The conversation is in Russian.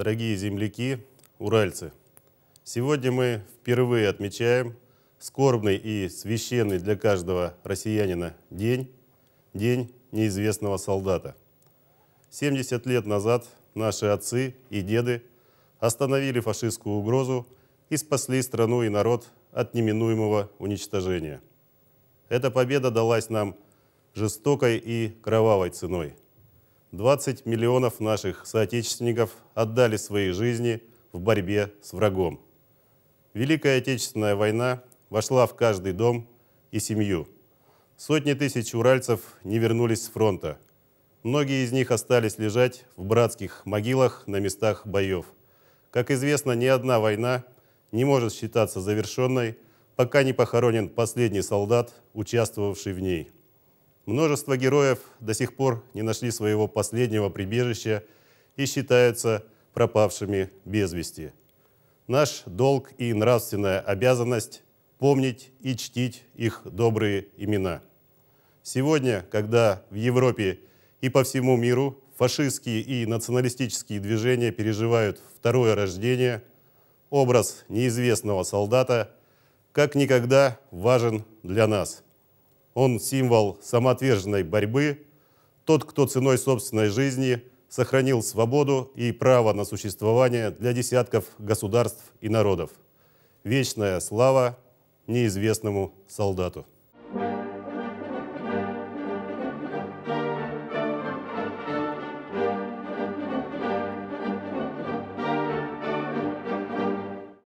дорогие земляки, уральцы! Сегодня мы впервые отмечаем скорбный и священный для каждого россиянина день, день неизвестного солдата. 70 лет назад наши отцы и деды остановили фашистскую угрозу и спасли страну и народ от неминуемого уничтожения. Эта победа далась нам жестокой и кровавой ценой – 20 миллионов наших соотечественников отдали свои жизни в борьбе с врагом. Великая Отечественная война вошла в каждый дом и семью. Сотни тысяч уральцев не вернулись с фронта. Многие из них остались лежать в братских могилах на местах боев. Как известно, ни одна война не может считаться завершенной, пока не похоронен последний солдат, участвовавший в ней. Множество героев до сих пор не нашли своего последнего прибежища и считаются пропавшими без вести. Наш долг и нравственная обязанность – помнить и чтить их добрые имена. Сегодня, когда в Европе и по всему миру фашистские и националистические движения переживают второе рождение, образ неизвестного солдата как никогда важен для нас – он символ самоотверженной борьбы, тот, кто ценой собственной жизни сохранил свободу и право на существование для десятков государств и народов. Вечная слава неизвестному солдату.